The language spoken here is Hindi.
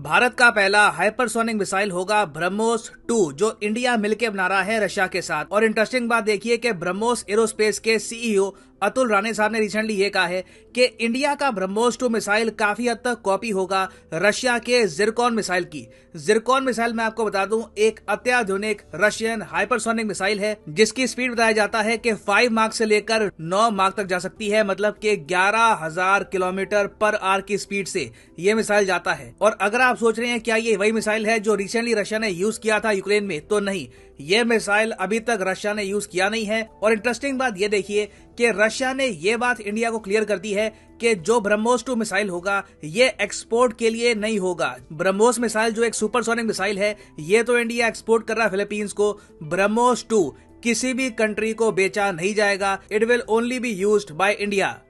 भारत का पहला हाइपरसोनिक मिसाइल होगा ब्रह्मोस 2 जो इंडिया मिलके बना रहा है रशिया के साथ और इंटरेस्टिंग बात देखिए कि ब्रह्मोस एरोस्पेस के सीईओ अतुल राणे साहब ने रिसेंटली ये कहा है कि इंडिया का ब्रह्मोस टू मिसाइल काफी हद तक कॉपी होगा रशिया के जिरकॉन मिसाइल की जिरकॉन मिसाइल मैं आपको बता दूं एक अत्याधुनिक रशियन हाइपरसोनिक मिसाइल है जिसकी स्पीड बताया जाता है कि फाइव मार्क से लेकर नौ मार्क तक जा सकती है मतलब कि ग्यारह हजार किलोमीटर पर आर की स्पीड से ये मिसाइल जाता है और अगर आप सोच रहे हैं क्या ये वही मिसाइल है जो रिसेंटली रशिया ने यूज किया था यूक्रेन में तो नहीं ये मिसाइल अभी तक रशिया ने यूज किया नहीं है और इंटरेस्टिंग बात ये देखिए कि रशिया रशिया ने यह बात इंडिया को क्लियर कर दी है कि जो ब्रह्मोस टू मिसाइल होगा ये एक्सपोर्ट के लिए नहीं होगा ब्रह्मोस मिसाइल जो एक सुपरसोनिक मिसाइल है ये तो इंडिया एक्सपोर्ट कर रहा है फिलीपींस को ब्रह्मोस टू किसी भी कंट्री को बेचा नहीं जाएगा it will only be use by India